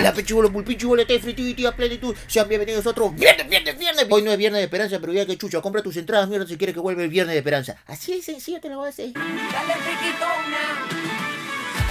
Habla, pechulo, pulpichu, bolete, frititi, a plenitud. Sean bienvenidos a otro viernes, viernes, viernes. Hoy no es viernes de esperanza, pero ya que chucha, compra tus entradas, mierda, si quieres que vuelva el viernes de esperanza. Así es sencillo te lo voy a decir. Dale,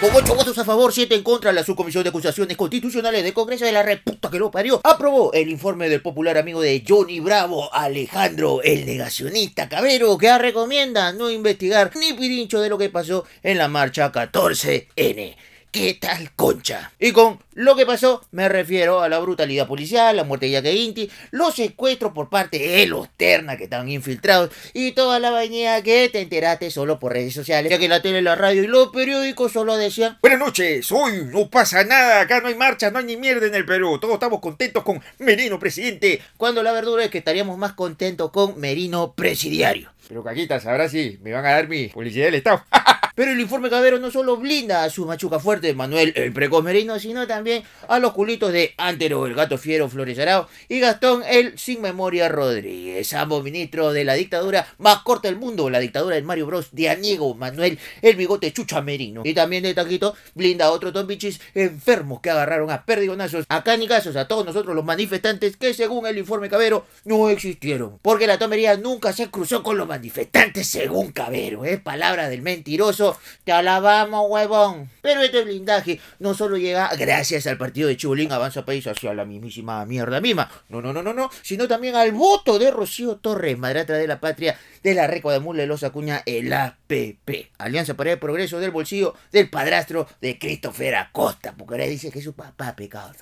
Con 8 votos a favor, siete en contra, la subcomisión de acusaciones constitucionales del Congreso de la Reputa que lo parió aprobó el informe del popular amigo de Johnny Bravo, Alejandro el negacionista Cabero, que recomienda no investigar ni pirincho de lo que pasó en la marcha 14N. ¿Qué tal, concha? Y con lo que pasó me refiero a la brutalidad policial, la muerte de Inti, los secuestros por parte de los Terna que están infiltrados y toda la bañera que te enteraste solo por redes sociales, ya que la tele, la radio y los periódicos solo decían Buenas noches, hoy no pasa nada, acá no hay marchas, no hay ni mierda en el Perú, todos estamos contentos con Merino Presidente, cuando la verdura es que estaríamos más contentos con Merino Presidiario. Pero caquitas, ahora sí, me van a dar mi publicidad del Estado. Pero el informe Cabero no solo blinda a su machuca fuerte, Manuel el precomerino sino también a los culitos de Antero, el gato fiero Flores y Gastón el sin memoria Rodríguez, ambos ministros de la dictadura más corta del mundo, la dictadura de Mario Bros de Aniego Manuel el bigote chucha merino. Y también de Taquito blinda a otros bichis enfermos que agarraron a perdigonazos, a canicazos, a todos nosotros los manifestantes que según el informe Cabero no existieron, porque la tomería nunca se cruzó con los manifestantes manifestantes según Cabero, es ¿eh? Palabra del mentiroso, te alabamos, huevón. Pero este blindaje no solo llega gracias al partido de Chulín, Avanza País hacia la mismísima mierda misma, no, no, no, no, no, sino también al voto de Rocío Torres, madrata de la patria de la recua de Mule Los Acuña, el APP, Alianza para el Progreso del Bolsillo del padrastro de Christopher Acosta, porque ahora dice que es su papá pecado.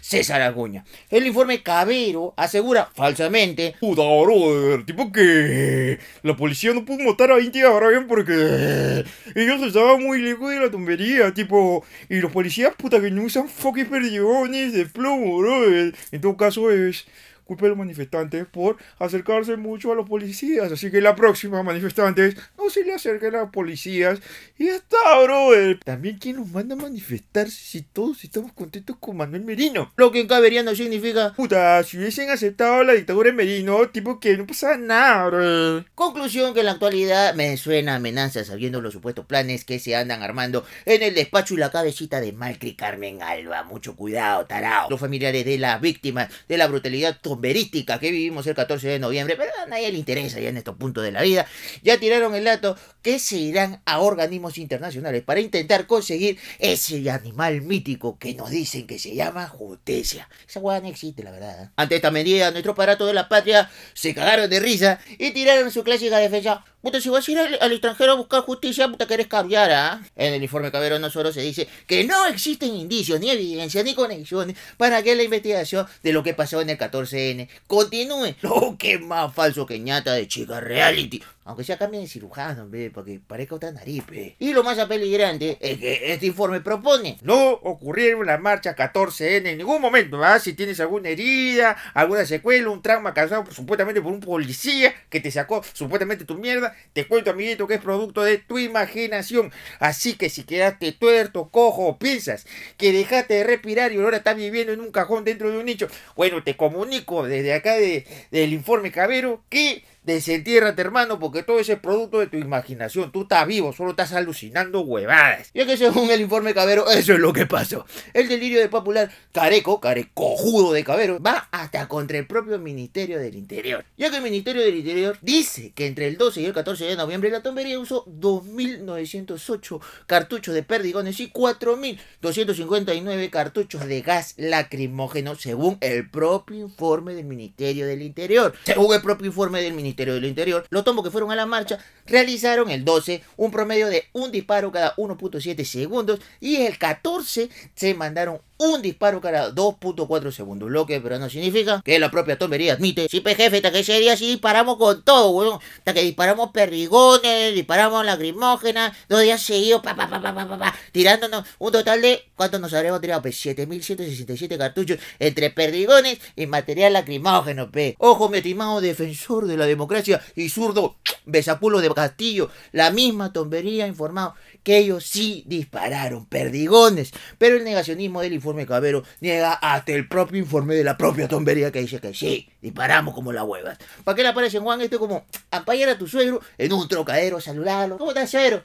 César Acuña. El informe Cabero asegura falsamente, tipo que la policía no pudo matar a Inti bien porque eh, ellos estaban muy lejos de la tumbería, tipo, y los policías puta que no usan fucking perdigones de plomo, bro. En todo caso es culpe a los manifestantes por acercarse mucho a los policías. Así que la próxima, manifestantes, no se le acerquen a los policías. Y ya está, brother. También, ¿quién nos manda a manifestarse si todos estamos contentos con Manuel Merino? Lo que en Cabería no significa. Puta, si hubiesen aceptado la dictadura de Merino, tipo que no pasa nada, bro Conclusión que en la actualidad me suena amenazas sabiendo los supuestos planes que se andan armando en el despacho y la cabecita de Malcri Carmen Alba. Mucho cuidado, tarao. Los familiares de las víctimas de la brutalidad bomberística que vivimos el 14 de noviembre, pero a nadie le interesa ya en estos puntos de la vida, ya tiraron el dato que se irán a organismos internacionales para intentar conseguir ese animal mítico que nos dicen que se llama justicia. Esa hueá no existe, la verdad. ¿eh? Ante esta medida, nuestro aparato de la patria se cagaron de risa y tiraron su clásica defensa Puta, si vas a ir al, extranjero a buscar justicia, puta, querés cambiar, ¿ah? En el informe Cabero nosotros se dice que no existen indicios, ni evidencia, ni conexiones para que la investigación de lo que pasó en el 14N continúe. Lo oh, que más falso que ñata de chica reality. Aunque sea cambien de cirujano, porque porque parezca otra nariz, Y lo más apeligrante es que este informe propone no ocurrieron las marcha 14N en ningún momento, ¿verdad? Si tienes alguna herida, alguna secuela, un trauma causado supuestamente por un policía que te sacó supuestamente tu mierda, te cuento, amiguito, que es producto de tu imaginación. Así que si quedaste tuerto, cojo piensas que dejaste de respirar y ahora estás viviendo en un cajón dentro de un nicho, bueno, te comunico desde acá del informe Cabero que desentiérrate, hermano, porque todo ese producto de tu imaginación. Tú estás vivo, solo estás alucinando huevadas. Y es que según el informe Cabero, eso es lo que pasó. El delirio de popular careco, carecojudo de Cabero, va hasta contra el propio Ministerio del Interior. Ya que el Ministerio del Interior dice que entre el 12 y el 14 de noviembre la tombería usó 2.908 cartuchos de perdigones y 4.259 cartuchos de gas lacrimógeno, según el propio informe del Ministerio del Interior. Según el propio informe del Ministerio del Interior, los tombos que fueron a la marcha realizaron el 12 un promedio de un disparo cada 1.7 segundos y el 14 se mandaron un disparo cada 2.4 segundos, lo que pero no significa que la propia tombería admite, sí, pejefe, pues, jefe, hasta que ese día sí disparamos con todo, weón, hasta que disparamos Perdigones disparamos lacrimógenas, dos días seguidos, pa, pa, pa, pa, pa, pa, tirándonos un total de, ¿cuántos nos habremos tirado? Pues 7.167 cartuchos entre perdigones y material lacrimógeno, pe. Pues. Ojo, mi estimado defensor de la democracia y zurdo besapulo de Castillo, la misma Tombería ha informado que ellos sí dispararon perdigones, pero el negacionismo del informe Cabero niega hasta el propio informe de la propia tombería que dice que sí, disparamos como la huevas. ¿Para qué le aparecen Juan? Esto como apañar a tu suegro en un trocadero, saludarlo. ¿Cómo estás, suegro?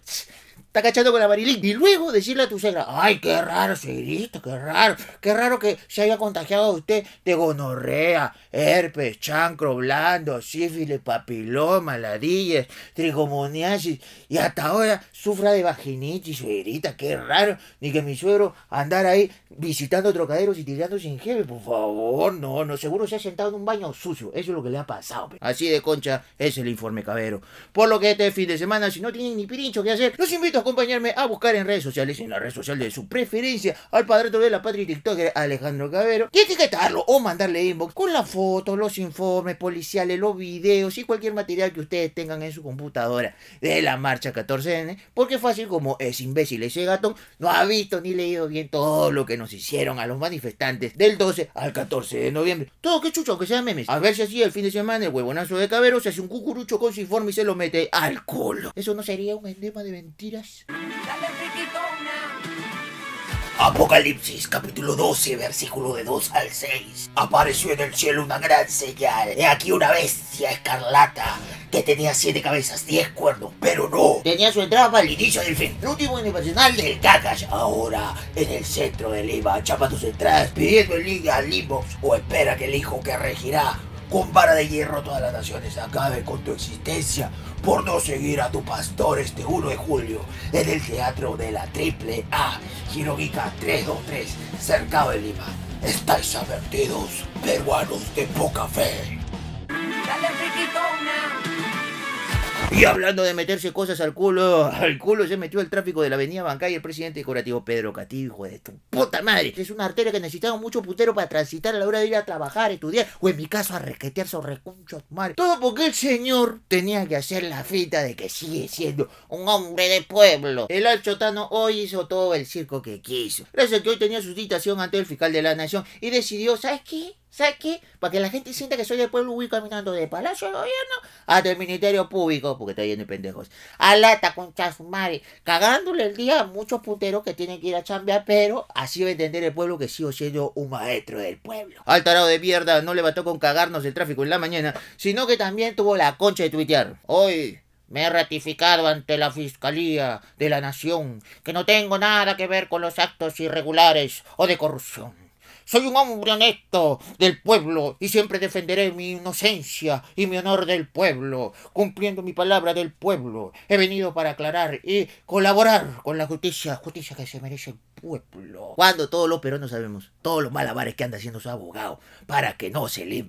está cachando con la Marilyn. Y luego decirle a tu suegra, ay, qué raro, suegrito, qué raro, qué raro que se haya contagiado usted de gonorrea, herpes, chancro blando, sífilis, papiloma, ladillas, trigomoniasis y hasta ahora sufra de vaginitis, suegrita, qué raro, ni que mi suegro andara ahí visitando trocaderos y tirando sin jefe, por favor, no, no, seguro se ha sentado en un baño sucio, eso es lo que le ha pasado. Así de concha es el informe cabero. Por lo que este fin de semana, si no tienen ni pirincho que hacer, los invito acompañarme a buscar en redes sociales, en la red social de su preferencia, al padrino de la patria y TikToker Alejandro Cabero, y etiquetarlo o mandarle inbox con las fotos, los informes policiales, los videos y cualquier material que ustedes tengan en su computadora de la marcha 14N, porque fácil como es imbécil ese gatón, no ha visto ni leído bien todo lo que nos hicieron a los manifestantes del 12 al 14 de noviembre. Todo que chucho, que sea memes. A ver si así el fin de semana el huevonazo de Cabero se hace un cucurucho con su informe y se lo mete al culo. Eso no sería un endema de mentiras. Apocalipsis capítulo 12 versículo de 2 al 6 Apareció en el cielo una gran señal He aquí una bestia escarlata que tenía siete cabezas, 10 cuernos, pero no Tenía su entrada al inicio del fin Último internacional del Kakash Ahora, en el centro de Lima, chapa tus entradas pidiendo el línea al Limos O espera que el hijo que regirá con vara de hierro todas las naciones acabe con tu existencia por no seguir a tu pastor este 1 de julio en el teatro de la Triple A, 323, cercado de Lima. Estáis advertidos, peruanos de poca fe. Dale, y hablando de meterse cosas al culo, al culo se metió el tráfico de la avenida Bancay el presidente decorativo Pedro Catí, hijo de tu puta madre. Es una arteria que necesitaba mucho putero para transitar a la hora de ir a trabajar, estudiar, o en mi caso a resquetear sus recunchos mal. Todo porque el señor tenía que hacer la fita de que sigue siendo un hombre de pueblo. El alchotano hoy hizo todo el circo que quiso. Gracias a que hoy tenía su citación ante el fiscal de la nación y decidió, ¿sabes qué? ¿Sabes qué? Para que la gente sienta que soy del pueblo, voy caminando de Palacio de Gobierno hasta el Ministerio Público, porque está lleno de pendejos. A lata con madre, cagándole el día a muchos punteros que tienen que ir a chambear, pero así va a entender el pueblo que sigo siendo un maestro del pueblo. Al tarado de mierda no le bastó con cagarnos el tráfico en la mañana, sino que también tuvo la concha de tuitear. Hoy me he ratificado ante la Fiscalía de la Nación que no tengo nada que ver con los actos irregulares o de corrupción. Soy un hombre honesto del pueblo y siempre defenderé mi inocencia y mi honor del pueblo, cumpliendo mi palabra del pueblo. He venido para aclarar y colaborar con la justicia, justicia que se merece el pueblo. Cuando todos los peruanos sabemos, todos los malabares que anda haciendo su abogado para que no se le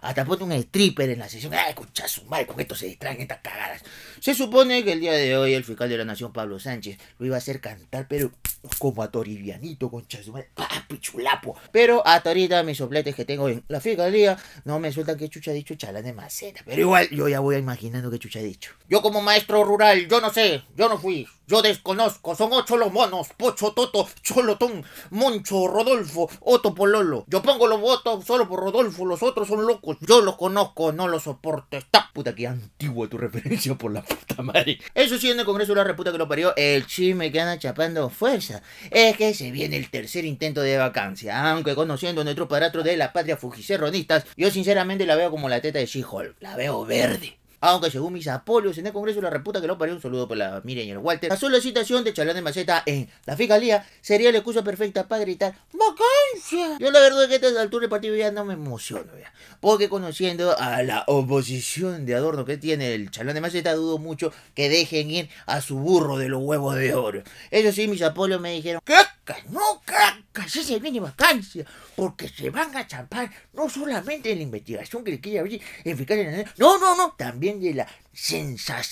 Hasta pone un stripper en la sesión. Ay, escucha su mal, con esto se distraen estas cagadas. Se supone que el día de hoy el fiscal de la nación, Pablo Sánchez, lo iba a hacer cantar, pero como a Toribianito, concha su ¡Ah, pichulapo! Pero hasta ahorita mis sopletes que tengo en la fiscalía no me sueltan que chucha ha dicho chalán de maceta. Pero igual yo ya voy imaginando que chucha ha dicho. Yo como maestro rural, yo no sé, yo no fui, yo desconozco. Son ocho los monos, Pocho, Toto, Cholotón, Moncho, Rodolfo, Otto Pololo. Yo pongo los votos solo por Rodolfo, los otros son locos. Yo los conozco, no los soporto. Esta puta que antigua tu referencia por la puta madre. Eso sí, en el Congreso la Reputa que lo parió, el chisme que anda chapando fuerza. Es que se viene el tercer intento de vacancia. Que conociendo nuestro paratro de la patria fujicerronistas, yo sinceramente la veo como la teta de She-Hulk, la veo verde. Aunque según mis apolios en el Congreso la reputa que lo parió, un saludo por la Miriam y el Walter. La citación de Chalán de Maceta en la Fiscalía sería la excusa perfecta para gritar ¡Vacancia! Yo la verdad que a esta altura del partido ya no me emociono ya. Porque conociendo a la oposición de adorno que tiene el Chalán de Maceta, dudo mucho que dejen ir a su burro de los huevos de oro. Eso sí, mis apolios me dijeron ¡Caca! ¡No, caca! 感谢姐你们，感谢。porque se van a champar no solamente de la investigación que le quiere abrir en no, no, no, también de la sensación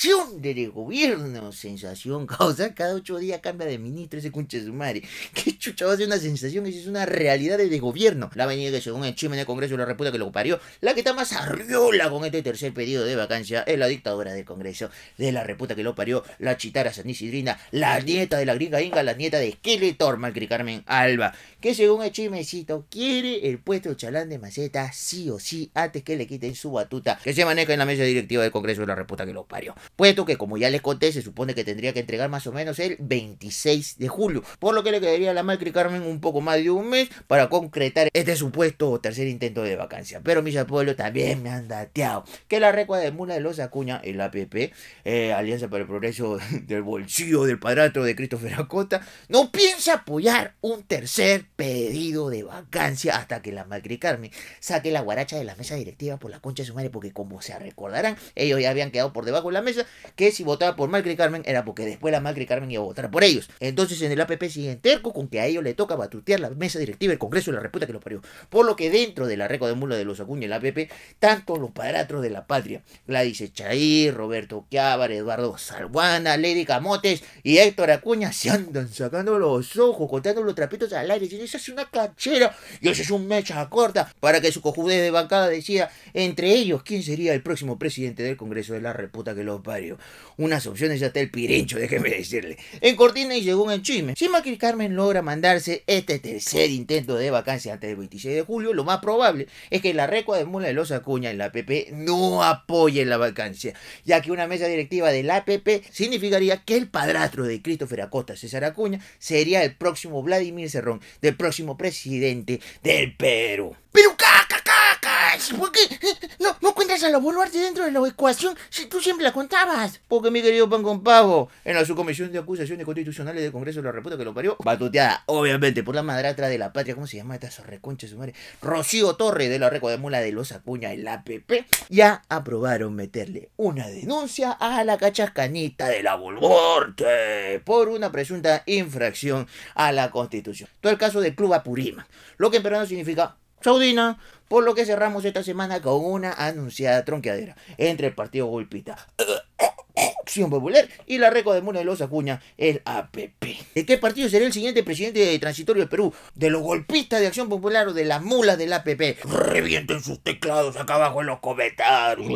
...de gobierno, sensación, causa, cada ocho días cambia de ministro ese cunche de su madre. Qué chucha va a ser una sensación, es una realidad de gobierno. La avenida que según el en el Congreso la reputa que lo parió, la que está más arriola con este tercer pedido de vacancia es la dictadura del Congreso, de la reputa que lo parió, la chitara Sanisidrina... la nieta de la gringa inga, la nieta de Skeletor, Malcri Carmen Alba, que según el chimecito, quiere el puesto de chalán de Maceta sí o sí antes que le quiten su batuta que se maneja en la mesa directiva del Congreso de la Reputa que lo parió. Puesto que, como ya les conté, se supone que tendría que entregar más o menos el 26 de julio, por lo que le quedaría a la Macri Carmen un poco más de un mes para concretar este supuesto tercer intento de vacancia. Pero mis pueblo también me han dateado que la recua de Mula de los Acuña, el APP, eh, Alianza para el Progreso del Bolsillo del Padrastro de Christopher Acosta, no piensa apoyar un tercer pedido de vacancia hasta que la Macri Carmen saque la guaracha de la mesa directiva por la concha de su madre, porque como se recordarán, ellos ya habían quedado por debajo de la mesa, que si votaba por Macri Carmen era porque después la Macri Carmen iba a votar por ellos. Entonces en el APP siguen terco con que a ellos le toca batutear la mesa directiva El Congreso y la reputa que lo parió. Por lo que dentro de la récord de mula de los Acuña y el APP, tanto los paratros de la patria, La dice Chair Roberto Quiávar Eduardo Salguana, Lady Camotes y Héctor Acuña se andan sacando los ojos, contando los trapitos al aire, diciendo, esa es una cachera, y ese es un mecha corta para que su cojudez de bancada decía entre ellos quién sería el próximo presidente del Congreso de la Reputa que los parió. Unas opciones ya está el pirencho, déjeme decirle. En Cortina y según el chisme, si Macri Carmen logra mandarse este tercer intento de vacancia antes del 26 de julio, lo más probable es que la recua de Mula de los Acuña en la PP no apoye la vacancia, ya que una mesa directiva de la APP significaría que el padrastro de Christopher Acosta, César Acuña, sería el próximo Vladimir Cerrón, del próximo presidente del Perú. Pero caca, caca, ¿por qué eh, la dentro de la ecuación si tú siempre la contabas? Porque mi querido pan con pavo, en la subcomisión de acusaciones constitucionales del Congreso lo la que lo parió, batuteada, obviamente, por la madrastra de la patria, ¿cómo se llama esta sorreconcha su madre? Rocío Torre de la Reco de los Acuña, la pp ya aprobaron meterle una denuncia a la cachascanita de la Boluarte por una presunta infracción a la Constitución. Todo el caso de Club Apurima, lo que en peruano significa Saudina, por lo que cerramos esta semana con una anunciada tronqueadera entre el partido golpista. Acción Popular y la récord de Muna de los Acuña, el APP. ¿De qué partido será el siguiente presidente de transitorio del Perú? ¿De los golpistas de Acción Popular o de las mulas del APP? Revienten sus teclados acá abajo en los comentarios.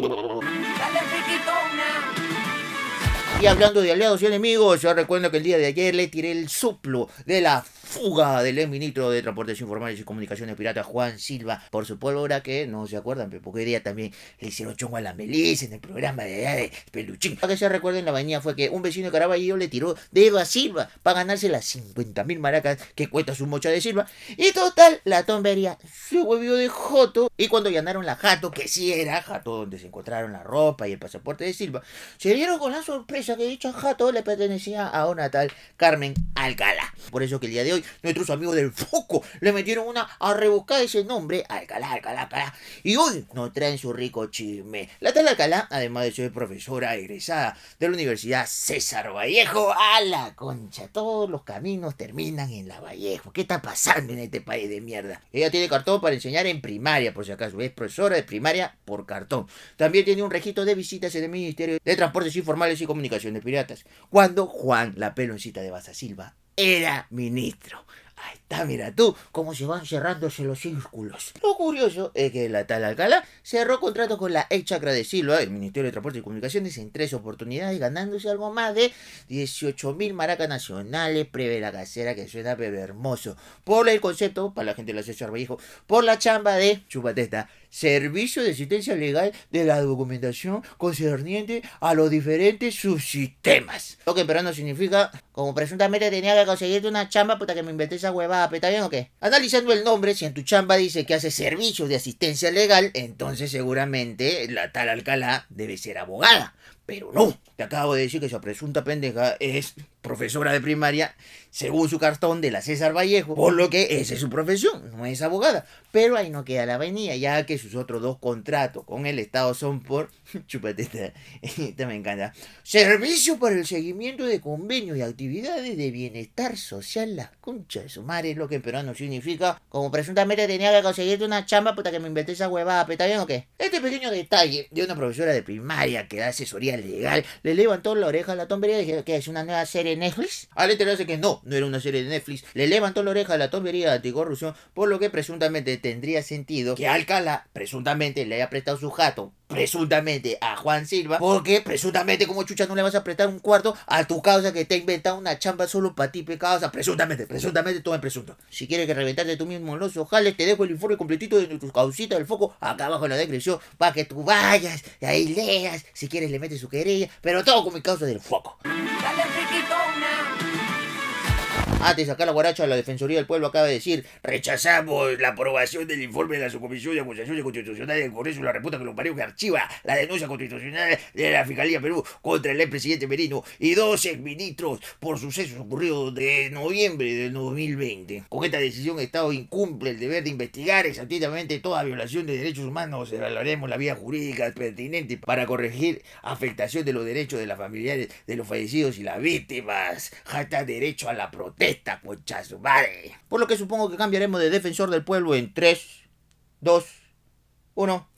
y hablando de aliados y enemigos, yo recuerdo que el día de ayer le tiré el suplo de la fuga del ex ministro de Transportes Informales y Comunicaciones Pirata, Juan Silva, por su pólvora que no se acuerdan, pero porque día también le hicieron chongo a la Melissa en el programa de, de Peluchín. para que se recuerden la bañía fue que un vecino de Caraballo le tiró dedo a Silva para ganarse las 50 mil maracas que cuesta su mocha de Silva. Y total, la tombería se volvió de Joto. Y cuando llenaron la Jato, que sí era Jato, donde se encontraron la ropa y el pasaporte de Silva, se dieron con la sorpresa que dicha Jato le pertenecía a una tal Carmen Alcala. Por eso que el día de hoy nuestros amigos del Foco le metieron una a rebuscar ese nombre, Alcalá, Alcalá, Alcalá. Y hoy nos traen su rico chisme. La tal Alcalá, además de ser profesora egresada de la Universidad César Vallejo, a la concha, todos los caminos terminan en la Vallejo. ¿Qué está pasando en este país de mierda? Ella tiene cartón para enseñar en primaria, por si acaso. Es profesora de primaria por cartón. También tiene un registro de visitas en el Ministerio de Transportes Informales y Comunicaciones Piratas. Cuando Juan, la peloncita de Baza era ministro. Ahí está, mira tú, cómo se van cerrándose los círculos. Lo curioso es que la tal Alcalá cerró contrato con la ex chacra de Silva, el Ministerio de Transporte y Comunicaciones, en tres oportunidades, ganándose algo más de 18.000 maracas nacionales, preve la casera que suena pero hermoso. Por el concepto, para la gente de la César dijo por la chamba de Chupatesta servicio de asistencia legal de la documentación concerniente a los diferentes subsistemas. Lo que no significa, como presuntamente tenía que conseguirte una chamba, puta que me inventé esa huevada, ¿está bien o qué? Analizando el nombre, si en tu chamba dice que hace servicios de asistencia legal, entonces seguramente la tal Alcalá debe ser abogada. Pero no, te acabo de decir que esa presunta pendeja es profesora de primaria, según su cartón de la César Vallejo, por lo que esa es su profesión, no es abogada. Pero ahí no queda la avenida, ya que sus otros dos contratos con el Estado son por. Chúpate esta, me encanta. Servicio para el seguimiento de convenios y actividades de bienestar social, la concha de su madre, es lo que en peruano significa. Como presuntamente tenía que conseguirte una chamba, puta que me inventé esa huevada, ¿pero está bien o qué? Este pequeño detalle de una profesora de primaria que da asesoría le levantó la oreja a la tombería y dije que es una nueva serie de Netflix. Al enterarse que no, no era una serie de Netflix, le levantó la oreja a la tombería de anticorrupción, por lo que presuntamente tendría sentido que Alcala presuntamente le haya prestado su jato presuntamente a Juan Silva, porque presuntamente como chucha no le vas a apretar un cuarto a tu causa que te ha inventado una chamba solo para ti, causa, presuntamente, presuntamente todo en presunto. Si quieres que reventarte tú mismo los ojales, te dejo el informe completito de tus causitas del foco acá abajo en la descripción para que tú vayas y ahí leas, si quieres le metes su querella, pero todo con mi causa del foco. Dale, antes acá la guaracha la Defensoría del Pueblo acaba de decir, rechazamos la aprobación del informe de la Subcomisión de Acusaciones Constitucionales del Congreso de la Reputa que lo que archiva la denuncia constitucional de la Fiscalía Perú contra el expresidente Merino y dos ministros por sucesos ocurridos de noviembre del 2020. Con esta decisión el Estado incumple el deber de investigar exactamente toda violación de derechos humanos, evaluaremos la vía jurídica pertinente para corregir afectación de los derechos de las familiares de los fallecidos y las víctimas. hasta derecho a la protección esta concha su madre. Por lo que supongo que cambiaremos de defensor del pueblo en 3, 2, 1.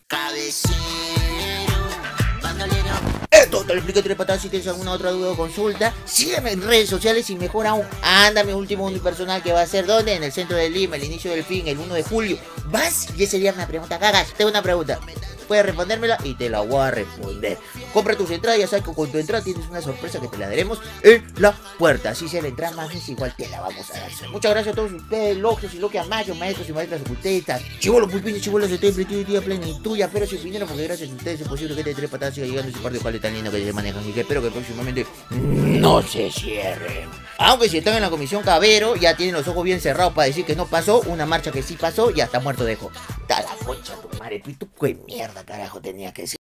Esto te lo explico tres patadas. Si tienes alguna otra duda o consulta, sígueme en redes sociales y mejor aún, anda mi último unipersonal que va a ser donde? En el centro de Lima, el inicio del fin, el 1 de julio. Vas y ese me pregunta cagas. Tengo una pregunta. Puedes respondérmela y te la voy a responder. Compra tus entradas, ya sabes que con tu entrada tienes una sorpresa que te la daremos en la puerta. Así se la entrada más es igual que la vamos a dar. Muchas gracias a todos ustedes, locos y loques, mayos, maestros y maestras ocultistas. Chivolos pulpines, chivolos de temple, plena y tuya pero si finera porque gracias a ustedes es posible que te este tres patadas siga llegando ese par de cuales tan lindo que se manejan. Así que espero que próximamente no se cierren. Aunque si están en la comisión Cabero, ya tienen los ojos bien cerrados para decir que no pasó, una marcha que sí pasó, y hasta muerto dejo. Da la concha tu madre, tú qué mierda, carajo, tenía que decir.